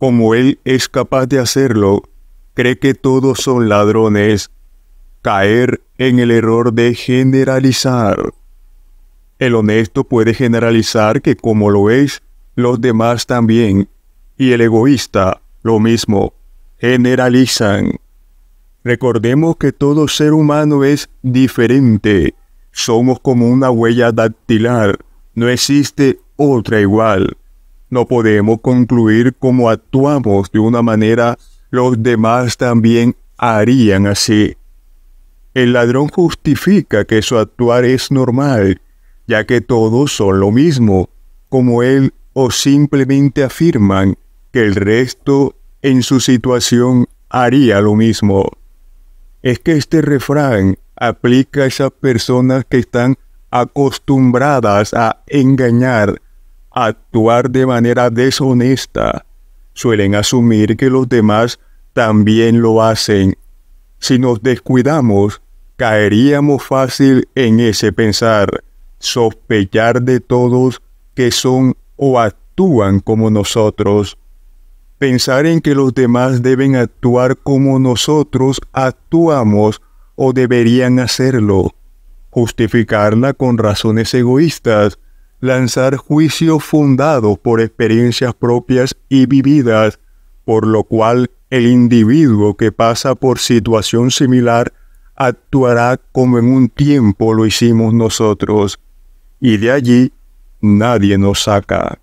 como él es capaz de hacerlo, cree que todos son ladrones, caer en el error de generalizar. El honesto puede generalizar que como lo es, los demás también, y el egoísta lo mismo, generalizan. Recordemos que todo ser humano es diferente. Somos como una huella dactilar. No existe otra igual no podemos concluir cómo actuamos de una manera, los demás también harían así. El ladrón justifica que su actuar es normal, ya que todos son lo mismo, como él, o simplemente afirman que el resto en su situación haría lo mismo. Es que este refrán aplica a esas personas que están acostumbradas a engañar actuar de manera deshonesta, suelen asumir que los demás también lo hacen. Si nos descuidamos, caeríamos fácil en ese pensar, sospechar de todos que son o actúan como nosotros. Pensar en que los demás deben actuar como nosotros actuamos o deberían hacerlo. Justificarla con razones egoístas lanzar juicios fundados por experiencias propias y vividas, por lo cual el individuo que pasa por situación similar actuará como en un tiempo lo hicimos nosotros, y de allí nadie nos saca.